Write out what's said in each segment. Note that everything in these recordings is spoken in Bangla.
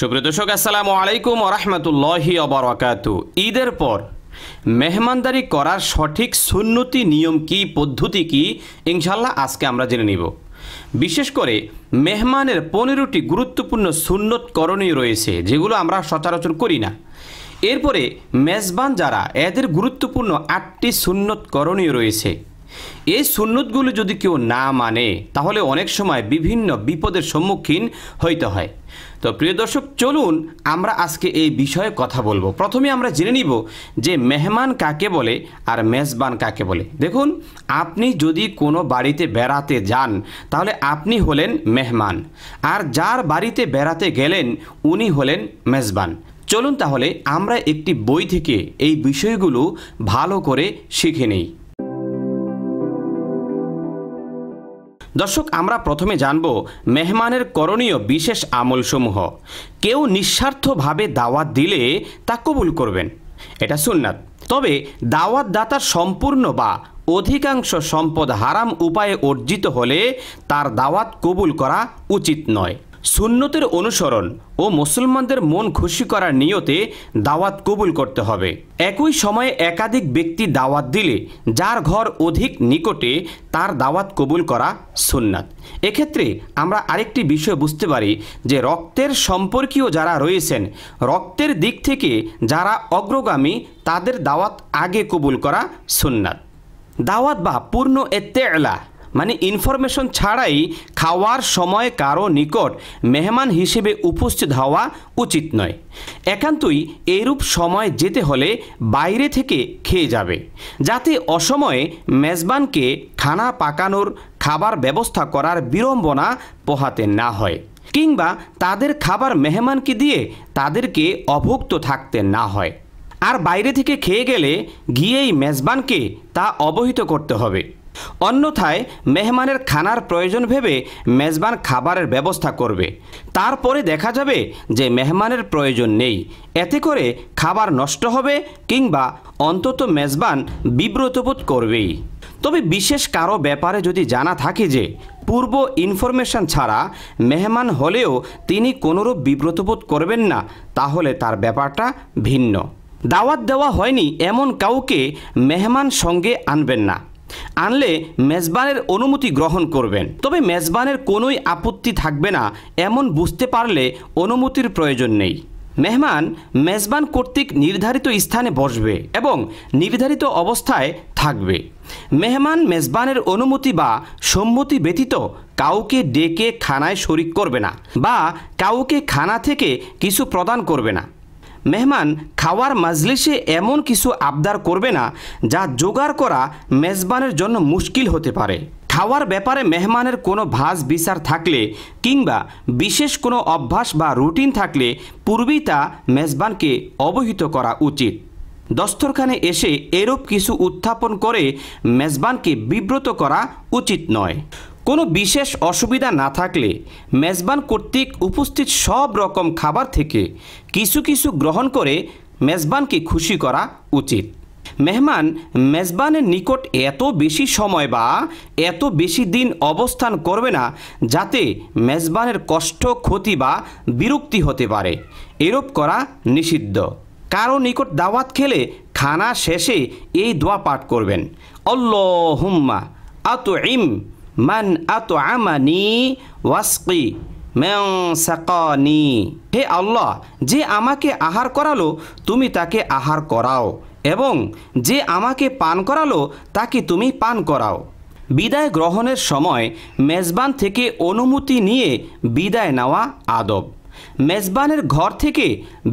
সুপ্রিয় দর্শক আসসালামু আলাইকুম ওরহমতুল্লাহি অবরাকাত ঈদের পর মেহমানদারি করার সঠিক সুন্নতি নিয়ম কি পদ্ধতি কি ইনশাল্লাহ আজকে আমরা জেনে নিব বিশেষ করে মেহমানের পনেরোটি গুরুত্বপূর্ণ সুন্নত করণীয় রয়েছে যেগুলো আমরা সচরাচর করি না এরপরে মেজবান যারা এদের গুরুত্বপূর্ণ আটটি সুন্নত করণীয় রয়েছে এই সুন্নতগুলো যদি কেউ না মানে তাহলে অনেক সময় বিভিন্ন বিপদের সম্মুখীন হইতে হয় তো প্রিয় দর্শক চলুন আমরা আজকে এই বিষয়ে কথা বলবো প্রথমে আমরা জেনে নিব যে মেহমান কাকে বলে আর মেজবান কাকে বলে দেখুন আপনি যদি কোনো বাড়িতে বেড়াতে যান তাহলে আপনি হলেন মেহমান আর যার বাড়িতে বেড়াতে গেলেন উনি হলেন মেজবান চলুন তাহলে আমরা একটি বই থেকে এই বিষয়গুলো ভালো করে শিখে নিই দর্শক আমরা প্রথমে জানব মেহমানের করণীয় বিশেষ আমলসমূহ কেউ নিঃস্বার্থভাবে দাওয়াত দিলে তা কবুল করবেন এটা সুন্নাত তবে দাওয়াত দাতা সম্পূর্ণ বা অধিকাংশ সম্পদ হারাম উপায়ে অর্জিত হলে তার দাওয়াত কবুল করা উচিত নয় সুন্নতের অনুসরণ ও মুসলমানদের মন খুশি করার নিয়তে দাওয়াত কবুল করতে হবে একই সময়ে একাধিক ব্যক্তি দাওয়াত দিলে যার ঘর অধিক নিকটে তার দাওয়াত কবুল করা সুন্নাত এক্ষেত্রে আমরা আরেকটি বিষয় বুঝতে পারি যে রক্তের সম্পর্কীয় যারা রয়েছেন রক্তের দিক থেকে যারা অগ্রগামী তাদের দাওয়াত আগে কবুল করা সুন্নাত দাওয়াত বা পূর্ণ এত্তেলা মানে ইনফরমেশন ছাড়াই খাওয়ার সময় কারো নিকট মেহমান হিসেবে উপস্থিত হওয়া উচিত নয় একান্তই এরূপ সময় যেতে হলে বাইরে থেকে খেয়ে যাবে যাতে অসময়ে মেজবানকে খানা পাকানোর খাবার ব্যবস্থা করার বিড়ম্বনা পোহাতে না হয় কিংবা তাদের খাবার মেহমানকে দিয়ে তাদেরকে অভুক্ত থাকতে না হয় আর বাইরে থেকে খেয়ে গেলে গিয়েই মেজবানকে তা অবহিত করতে হবে অন্যথায় মেহমানের খানার প্রয়োজন ভেবে মেজবান খাবারের ব্যবস্থা করবে তারপরে দেখা যাবে যে মেহমানের প্রয়োজন নেই এতে করে খাবার নষ্ট হবে কিংবা অন্তত মেজবান বিব্রতবোধ করবেই তবে বিশেষ কারো ব্যাপারে যদি জানা থাকে যে পূর্ব ইনফরমেশন ছাড়া মেহমান হলেও তিনি কোনোরূপ বিব্রতবোধ করবেন না তাহলে তার ব্যাপারটা ভিন্ন দাওয়াত দেওয়া হয়নি এমন কাউকে মেহমান সঙ্গে আনবেন না আনলে মেজবানের অনুমতি গ্রহণ করবেন তবে মেজবানের কোনোই আপত্তি থাকবে না এমন বুঝতে পারলে অনুমতির প্রয়োজন নেই মেহমান মেজবান কর্তৃক নির্ধারিত স্থানে বসবে এবং নির্ধারিত অবস্থায় থাকবে মেহমান মেজবানের অনুমতি বা সম্মতি ব্যতীত কাউকে ডেকে খানায় শরিক করবে না বা কাউকে খানা থেকে কিছু প্রদান করবে না মেহমান খাওয়ার মাজলিসে এমন কিছু আবদার করবে না যা জোগাড় করা মেজবানের জন্য মুশকিল হতে পারে খাওয়ার ব্যাপারে মেহমানের কোনো ভাজ বিচার থাকলে কিংবা বিশেষ কোনো অভ্যাস বা রুটিন থাকলে পূর্বেই তা মেজবানকে অবহিত করা উচিত দস্তরখানে এসে এরূপ কিছু উত্থাপন করে মেজবানকে বিব্রত করা উচিত নয় কোনো বিশেষ অসুবিধা না থাকলে মেজবান কর্তৃক উপস্থিত সব রকম খাবার থেকে কিছু কিছু গ্রহণ করে মেজবানকে খুশি করা উচিত মেহমান মেজবানের নিকট এত বেশি সময় বা এত বেশি দিন অবস্থান করবে না যাতে মেজবানের কষ্ট ক্ষতি বা বিরক্তি হতে পারে এরূপ করা নিষিদ্ধ কারো নিকট দাওয়াত খেলে খানা শেষে এই দোয়া পাঠ করবেন অল্ল হুম্মা আত ইম মান আত আমানি ওয়াসকি হে আল্লাহ যে আমাকে আহার করালো তুমি তাকে আহার করাও এবং যে আমাকে পান করালো তাকে তুমি পান করাও বিদায় গ্রহণের সময় মেজবান থেকে অনুমতি নিয়ে বিদায় নেওয়া আদব মেজবানের ঘর থেকে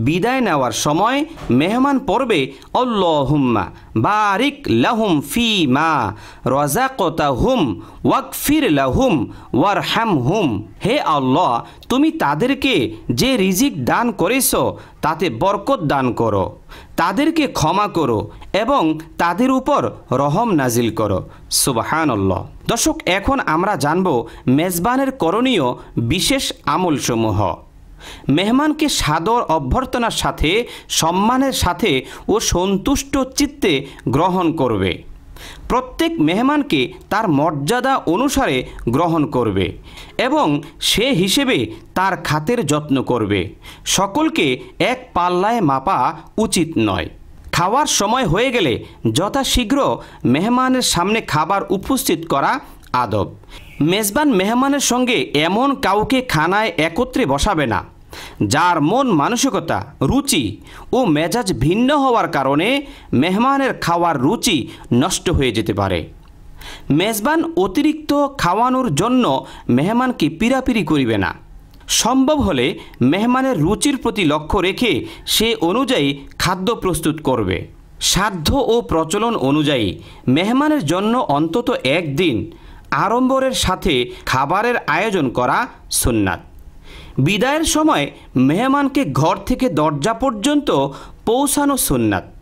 বিদায় নেওয়ার সময় মেহমান পড়বে অল্লাহুম্মা বারিক লাহুম ফি মা রজাকতা হুম ওয়াকফির লাহুম ওয়ারহাম হুম হে আল্লাহ তুমি তাদেরকে যে রিজিক দান করেছ তাতে বরকত দান করো তাদেরকে ক্ষমা করো এবং তাদের উপর রহম নাজিল করো সুবাহানল্লাহ দর্শক এখন আমরা জানব মেজবানের করণীয় বিশেষ আমলসমূহ মেহমানকে সাদর অভ্যর্থনার সাথে সম্মানের সাথে ও সন্তুষ্ট চিত্তে গ্রহণ করবে প্রত্যেক মেহমানকে তার মর্যাদা অনুসারে গ্রহণ করবে এবং সে হিসেবে তার খাতের যত্ন করবে সকলকে এক পাল্লায় মাপা উচিত নয় খাওয়ার সময় হয়ে গেলে যথাশীঘ্র মেহমানের সামনে খাবার উপস্থিত করা আদব মেজবান মেহমানের সঙ্গে এমন কাউকে খানায় একত্রে বসাবে না যার মন মানসিকতা রুচি ও মেজাজ ভিন্ন হওয়ার কারণে মেহমানের খাওয়ার রুচি নষ্ট হয়ে যেতে পারে মেজবান অতিরিক্ত খাওয়ানোর জন্য মেহমানকে পিরাপিরি করিবে না সম্ভব হলে মেহমানের রুচির প্রতি লক্ষ্য রেখে সে অনুযায়ী খাদ্য প্রস্তুত করবে সাধ্য ও প্রচলন অনুযায়ী মেহমানের জন্য অন্তত একদিন আড়ম্বরের সাথে খাবারের আয়োজন করা সুন্নাত বিদায়ের সময় মেহমানকে ঘর থেকে দরজা পর্যন্ত পৌঁছানো সোননাথ